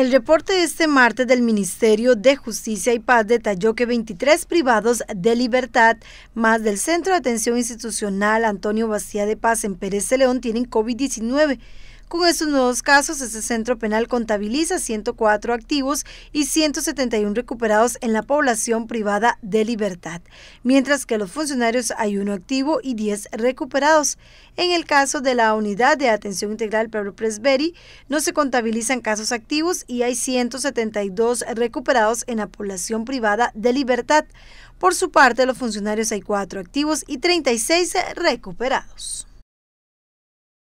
El reporte de este martes del Ministerio de Justicia y Paz detalló que 23 privados de libertad, más del Centro de Atención Institucional Antonio Bastía de Paz en Pérez de León, tienen COVID-19 con estos nuevos casos, este centro penal contabiliza 104 activos y 171 recuperados en la población privada de libertad, mientras que los funcionarios hay uno activo y 10 recuperados. En el caso de la unidad de atención integral Pablo Presberi, no se contabilizan casos activos y hay 172 recuperados en la población privada de libertad. Por su parte, los funcionarios hay 4 activos y 36 recuperados.